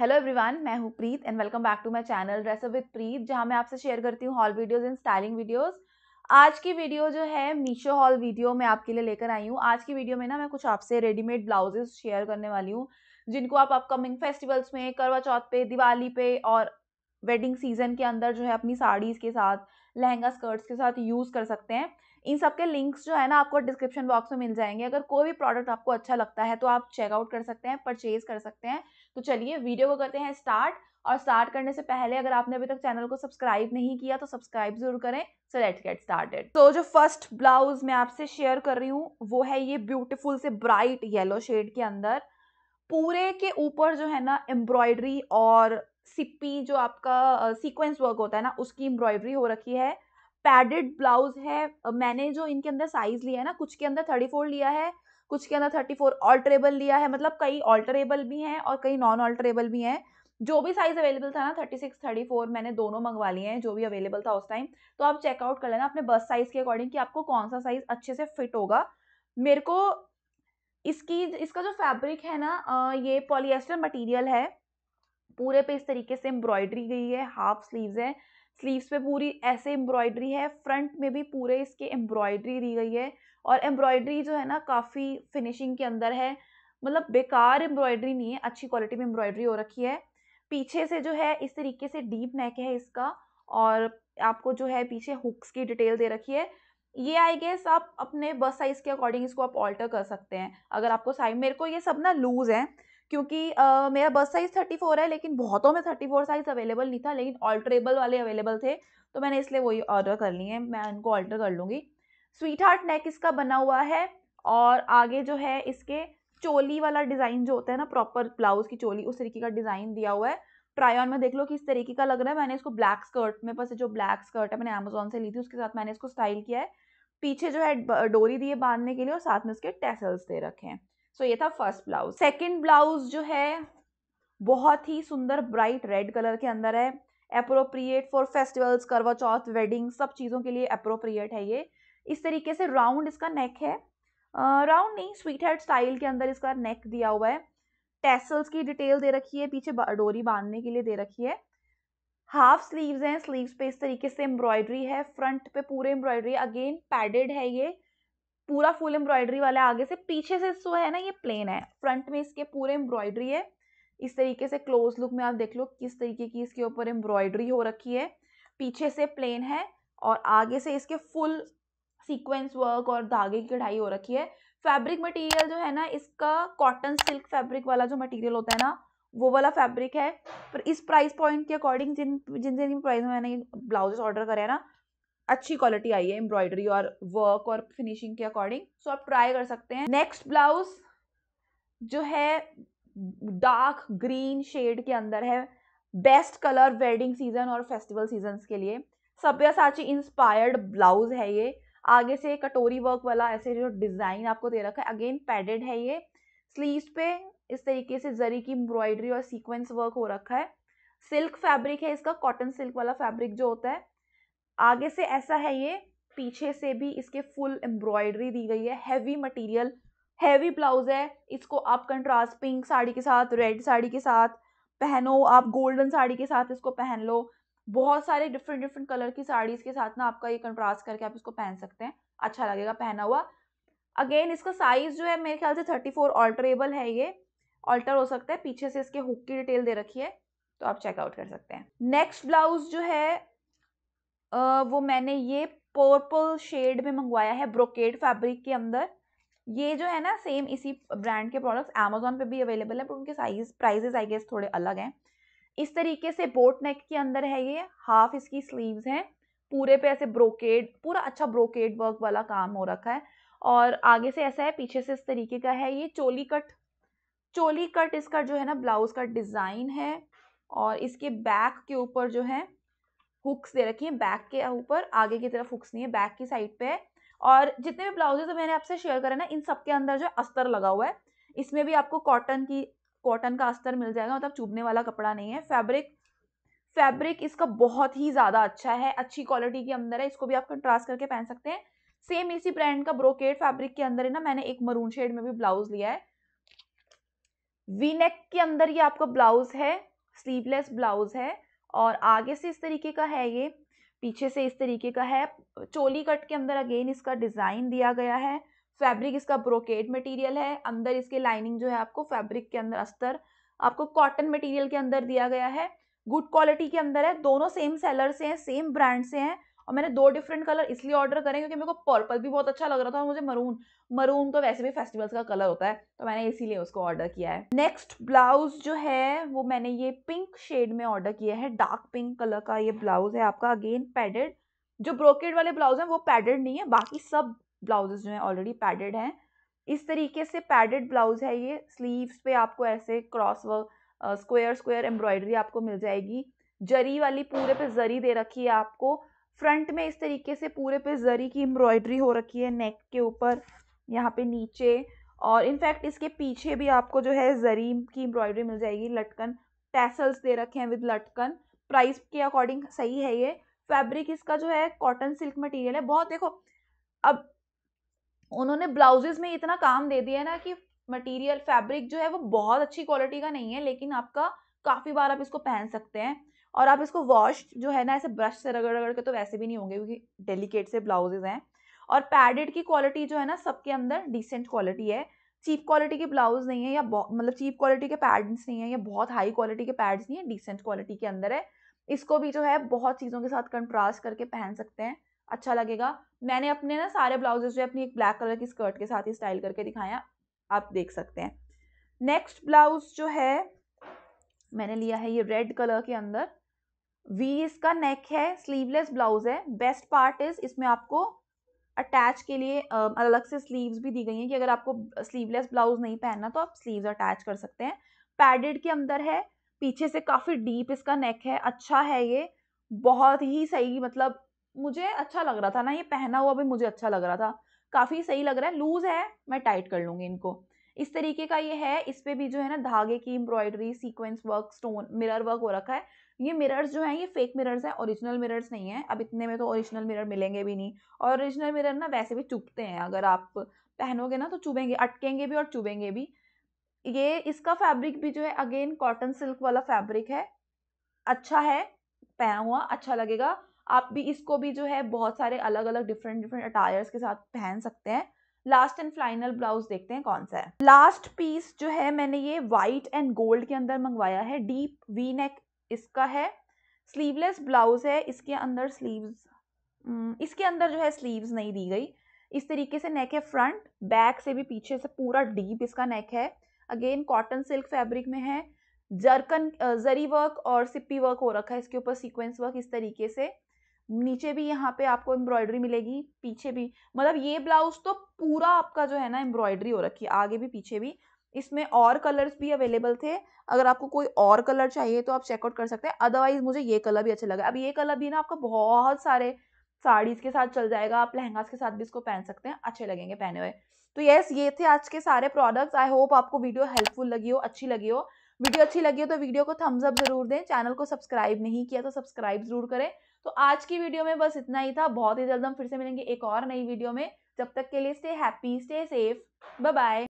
hello everyone मैं हूँ Preet and welcome back to my channel dress up with Preet जहाँ मैं आपसे शेयर करती हूँ haul videos and styling videos आज की वीडियो जो है मीशो हॉल वीडियो मैं आपके लिए लेकर आई हूँ आज की वीडियो में ना मैं कुछ आपसे रेडीमेड ब्लाउजेज शेयर करने वाली हूँ जिनको आप अपकमिंग फेस्टिवल्स में करवा चौथ पे दिवाली पे और वेडिंग सीजन के अंदर जो है अपनी साड़ीज़ के साथ लहंगा स्कर्ट्स के साथ यूज़ कर सकते हैं इन सब के लिंक्स जो है ना आपको डिस्क्रिप्शन बॉक्स में मिल जाएंगे अगर कोई भी प्रोडक्ट आपको अच्छा लगता है तो आप चेकआउट कर सकते हैं परचेज़ कर सकते हैं तो चलिए वीडियो को करते हैं स्टार्ट और स्टार्ट करने से पहले अगर आपने अभी तक चैनल को सब्सक्राइब नहीं किया तो सब्सक्राइब जरूर करें सो लेट्स गेट स्टार्टेड तो जो फर्स्ट ब्लाउज मैं आपसे शेयर कर रही हूँ वो है ये ब्यूटीफुल से ब्राइट येलो शेड के अंदर पूरे के ऊपर जो है ना एम्ब्रॉयडरी और सिप्पी जो आपका सीक्वेंस वर्क होता है ना उसकी एम्ब्रॉयडरी हो रखी है पैडेड ब्लाउज है मैंने जो इनके अंदर साइज लिया है ना कुछ के अंदर थर्टी फोर लिया है कुछ के अंदर थर्टी फोर ऑल्टरेबल लिया है मतलब कई ऑल्टरेबल भी हैं और कई नॉन ऑल्टरेबल भी हैं जो भी साइज अवेलेबल था ना थर्टी सिक्स थर्टी फोर मैंने दोनों मंगवा लिए हैं जो भी अवेलेबल था उस टाइम तो आप चेकआउट कर लेना अपने बस साइज के अकॉर्डिंग कि आपको कौन सा साइज अच्छे से फिट होगा मेरे को इसकी इसका जो फैब्रिक है ना ये पॉलिएस्टर मटेरियल है पूरे पे इस तरीके से एम्ब्रॉयडरी गई है हाफ स्लीव्स है स्लीव्स पे पूरी ऐसे एम्ब्रॉयडरी है फ्रंट में भी पूरे इसके एम्ब्रॉयडरी दी गई है और एम्ब्रॉयडरी जो है ना काफ़ी फिनिशिंग के अंदर है मतलब बेकार एम्ब्रॉयडरी नहीं है अच्छी क्वालिटी में एम्ब्रॉयडरी हो रखी है पीछे से जो है इस तरीके से डीप नेक है इसका और आपको जो है पीछे हुक्स की डिटेल दे रखी है ये आई गेस आप अपने बस साइज़ के अकॉर्डिंग इसको आप ऑल्टर कर सकते हैं अगर आपको साइज मेरे को ये सब ना लूज़ है क्योंकि uh, मेरा बस साइज़ थर्टी फोर है लेकिन बहुतों में थर्टी फोर साइज़ अवेलेबल नहीं था लेकिन ऑल्ट्रेबल वाले अवेलेबल थे तो मैंने इसलिए वही ऑर्डर कर ली है मैं उनको ऑल्टर कर लूँगी स्वीट हार्ट नेक इसका बना हुआ है और आगे जो है इसके चोली वाला डिज़ाइन जो होता है ना प्रॉपर ब्लाउज़ की चोली उस तरीके का डिज़ाइन दिया हुआ है ट्राई ऑन में देख लो कि इस तरीके का लग रहा है मैंने इसको ब्लैक स्कर्ट में पास जो ब्लैक स्कर्ट है मैंने अमेजोन से ली थी उसके साथ मैंने इसको स्टाइल किया है पीछे जो है डोरी दी है बांधने के लिए और साथ में उसके टेसल्स दे रखे हैं सो so, ये था फर्स्ट ब्लाउज सेकंड ब्लाउज जो है बहुत ही सुंदर ब्राइट रेड कलर के अंदर है अप्रोप्रिएट फॉर फेस्टिवल्स करवा चौथ वेडिंग सब चीज़ों के लिए अप्रोप्रिएट है ये इस तरीके से राउंड इसका नेक है राउंड uh, नहीं स्वीट हेड स्टाइल के अंदर इसका नेक दिया हुआ है टेसल्स की डिटेल दे रखी है पीछे डोरी बांधने के लिए दे रखी है हाफ स्लीव्स हैं स्लीव्स पे इस तरीके से एम्ब्रॉयडरी है फ्रंट पे पूरे एम्ब्रॉयडरी अगेन पैडेड है ये पूरा फुल एम्ब्रॉयडरी वाला आगे से पीछे से जो है ना ये प्लेन है फ्रंट में इसके पूरे एम्ब्रॉयडरी है इस तरीके से क्लोज लुक में आप देख लो किस तरीके की इसके ऊपर एम्ब्रॉयडरी हो रखी है पीछे से प्लेन है और आगे से इसके फुल सीक्वेंस वर्क और धागे की कढ़ाई हो रखी है फैब्रिक मटेरियल जो है ना इसका कॉटन सिल्क फैब्रिक वाला जो मटेरियल होता है ना वो वाला फैब्रिक है पर इस प्राइस पॉइंट के अकॉर्डिंग जिन जिन जिन प्राइस में मैंने ब्लाउजेस ऑर्डर करे ना अच्छी क्वालिटी आई है एम्ब्रॉयडरी और वर्क और फिनिशिंग के अकॉर्डिंग सो आप ट्राई कर सकते हैं नेक्स्ट ब्लाउज जो है डार्क ग्रीन शेड के अंदर है बेस्ट कलर वेडिंग सीजन और फेस्टिवल सीजन के लिए साची इंस्पायर्ड ब्लाउज है ये आगे से कटोरी वर्क वाला ऐसे जो डिज़ाइन आपको दे रखा है अगेन पैडेड है ये स्लीव्स पे इस तरीके से जरी की एम्ब्रॉयडरी और सीक्वेंस वर्क हो रखा है सिल्क फैब्रिक है इसका कॉटन सिल्क वाला फैब्रिक जो होता है आगे से ऐसा है ये पीछे से भी इसके फुल एम्ब्रॉयडरी दी गई है हैवी मटेरियल हैवी ब्लाउज है इसको आप कंट्रास्ट पिंक साड़ी के साथ रेड साड़ी के साथ पहनो आप गोल्डन साड़ी के साथ इसको पहन लो बहुत सारे डिफरेंट डिफरेंट कलर की साड़ीज के साथ ना आपका ये कंट्रास्ट करके आप इसको पहन सकते हैं अच्छा लगेगा पहना हुआ अगेन इसका साइज जो है मेरे ख्याल से थर्टी फोर ऑल्टरेबल है ये ऑल्टर हो सकता है पीछे से इसके हुक की डिटेल दे रखी है तो आप चेकआउट कर सकते हैं नेक्स्ट ब्लाउज जो है वो मैंने ये पर्पल शेड में मंगवाया है ब्रोकेड फैब्रिक के अंदर ये जो है ना सेम इसी ब्रांड के प्रोडक्ट्स अमेजोन पे भी अवेलेबल है पर उनके साइज प्राइजेज आई गेस थोड़े अलग हैं इस तरीके से बोट नेक के अंदर है ये हाफ इसकी स्लीव्स हैं पूरे पे ऐसे ब्रोकेड पूरा अच्छा ब्रोकेड वर्क वाला काम हो रखा है और आगे से ऐसा है पीछे से इस तरीके का है ये चोली कट चोली कट इसका जो है ना ब्लाउज का डिज़ाइन है और इसके बैक के ऊपर जो है हुक्स दे रखी हैं बैक के ऊपर आगे की तरफ हुक्स नहीं है बैक की साइड पे है और जितने भी ब्लाउजेज मैंने आपसे शेयर करे ना इन सबके अंदर जो अस्तर लगा हुआ है इसमें भी आपको कॉटन की कॉटन का अस्तर मिल जाएगा मतलब चुभने वाला कपड़ा नहीं है फैब्रिक फैब्रिक इसका बहुत ही ज़्यादा अच्छा है अच्छी क्वालिटी के अंदर है इसको भी आप कंट्रास्ट करके पहन सकते हैं सेम इसी ब्रांड का ब्रोकेड फैब्रिक के अंदर है ना मैंने एक मरून शेड में भी ब्लाउज लिया है वी नेक के अंदर ये आपका ब्लाउज है स्लीवलेस ब्लाउज है और आगे से इस तरीके का है ये पीछे से इस तरीके का है चोली कट के अंदर अगेन इसका डिज़ाइन दिया गया है फैब्रिक इसका ब्रोकेड मटेरियल है अंदर इसके लाइनिंग जो है आपको फैब्रिक के अंदर अस्तर आपको कॉटन मटेरियल के अंदर दिया गया है गुड क्वालिटी के अंदर है दोनों सेम सेलर से हैं सेम ब्रांड से हैं और मैंने दो डिफरेंट कलर इसलिए ऑर्डर करें क्योंकि मेरे को पर्पल भी बहुत अच्छा लग रहा था और मुझे मरून मरून तो वैसे भी फेस्टिवल्स का कलर होता है तो मैंने इसीलिए उसको ऑर्डर किया है नेक्स्ट ब्लाउज जो है वो मैंने ये पिंक शेड में ऑर्डर किया है डार्क पिंक कलर का ये ब्लाउज है आपका अगेन पैडेड जो ब्रोकेड वाले ब्लाउज हैं वो पैडेड नहीं है बाकी सब ब्लाउजेज जो हैं ऑलरेडी पैडेड हैं इस तरीके से पैडेड ब्लाउज है ये स्लीव्स पे आपको ऐसे cross work square square embroidery आपको मिल जाएगी जरी वाली पूरे पे जरी दे रखी है आपको फ्रंट में इस तरीके से पूरे पे जरी की एम्ब्रॉयडरी हो रखी है नेक के ऊपर यहाँ पे नीचे और इनफैक्ट इसके पीछे भी आपको जो है जरी की एम्ब्रॉयडरी मिल जाएगी लटकन टैसल्स दे रखे हैं विद लटकन प्राइस के अकॉर्डिंग सही है ये फैब्रिक इसका जो है कॉटन सिल्क मटेरियल है बहुत देखो अब उन्होंने ब्लाउजेज में इतना काम दे दिया है ना कि मटेरियल फैब्रिक जो है वो बहुत अच्छी क्वालिटी का नहीं है लेकिन आपका काफ़ी बार आप इसको पहन सकते हैं और आप इसको वॉश जो है ना ऐसे ब्रश से रगड़ रगड़ के तो वैसे भी नहीं होंगे क्योंकि डेलीकेट से ब्लाउजेज हैं और पैडेड की क्वालिटी जो है ना सबके अंदर डिसेंट क्वालिटी है चीप क्वालिटी के ब्लाउज नहीं है या मतलब चीप क्वालिटी के पैड्स नहीं है या बहुत हाई क्वालिटी के पैड्स नहीं है डिसेंट क्वालिटी के अंदर है इसको भी जो है बहुत चीज़ों के साथ कंट्रास्ट करके पहन सकते हैं अच्छा लगेगा मैंने अपने ना सारे ब्लाउजेज जो है अपनी एक ब्लैक कलर की स्कर्ट के साथ ही स्टाइल करके दिखाया आप देख सकते हैं नेक्स्ट ब्लाउज जो है मैंने लिया है ये रेड कलर के अंदर वी इसका नेक है स्लीवलेस ब्लाउज है बेस्ट पार्ट इज इसमें आपको अटैच के लिए अलग से स्लीव्स भी दी गई हैं कि अगर आपको स्लीवलेस ब्लाउज नहीं पहनना तो आप स्लीव्स अटैच कर सकते हैं पैडेड के अंदर है पीछे से काफ़ी डीप इसका नेक है अच्छा है ये बहुत ही सही मतलब मुझे अच्छा लग रहा था ना ये पहना हुआ भी मुझे अच्छा लग रहा था काफ़ी सही लग रहा है लूज़ है मैं टाइट कर लूँगी इनको इस तरीके का ये है इस पर भी जो है ना धागे की embroidery sequins work stone mirror work हो रखा है ये मिरर्स जो हैं ये फेक मिरर्स हैं ओरिजिनल मिरर्स नहीं हैं अब इतने में तो ओरिजिनल मिरर मिलेंगे भी नहीं और ओरिजिनल मिरर ना वैसे भी चुभते हैं अगर आप पहनोगे ना तो चुभेंगे अटकेंगे भी और चुभेंगे भी ये इसका फैब्रिक भी जो है अगेन कॉटन सिल्क वाला फैब्रिक है अच्छा है पहना हुआ अच्छा लगेगा आप भी इसको भी जो है बहुत सारे अलग अलग डिफरेंट डिफरेंट अटायर्स के साथ पहन सकते हैं लास्ट एंड फाइनल ब्लाउज देखते हैं कौन सा है लास्ट पीस जो है मैंने ये व्हाइट एंड गोल्ड के अंदर मंगवाया है डीप वी नेक इसका है स्लीवलेस ब्लाउज है इसके अंदर स्लीव्स हम्म, इसके अंदर जो है स्लीव्स नहीं दी गई इस तरीके से नेक है फ्रंट बैक से भी पीछे से पूरा डीप इसका नेक है अगेन कॉटन सिल्क फैब्रिक में है जरकन जरी वर्क और सिप्पी वर्क हो रखा है इसके ऊपर सीक्वेंस वर्क इस तरीके से नीचे भी यहाँ पे आपको एम्ब्रॉयडरी मिलेगी पीछे भी मतलब ये ब्लाउज तो पूरा आपका जो है ना एम्ब्रॉयडरी हो रखी है आगे भी पीछे भी इसमें और कलर्स भी अवेलेबल थे अगर आपको कोई और कलर चाहिए तो आप चेकआउट कर सकते हैं अदरवाइज मुझे ये कलर भी अच्छा लगा अब ये कलर भी ना आपका बहुत सारे साड़ीज़ के साथ चल जाएगा आप लहंगा के साथ भी इसको पहन सकते हैं अच्छे लगेंगे पहने हुए तो यस ये थे आज के सारे प्रोडक्ट्स आई होप आपको वीडियो हेल्पफुल लगी हो अच्छी लगी हो वीडियो अच्छी लगी हो तो वीडियो को थम्स अप जरूर दें चैनल को सब्सक्राइब नहीं किया तो सब्सक्राइब जरूर करें तो आज की वीडियो में बस इतना ही था बहुत ही जल्द हम फिर से मिलेंगे एक और नई वीडियो में जब तक के लिए stay happy stay safe bye bye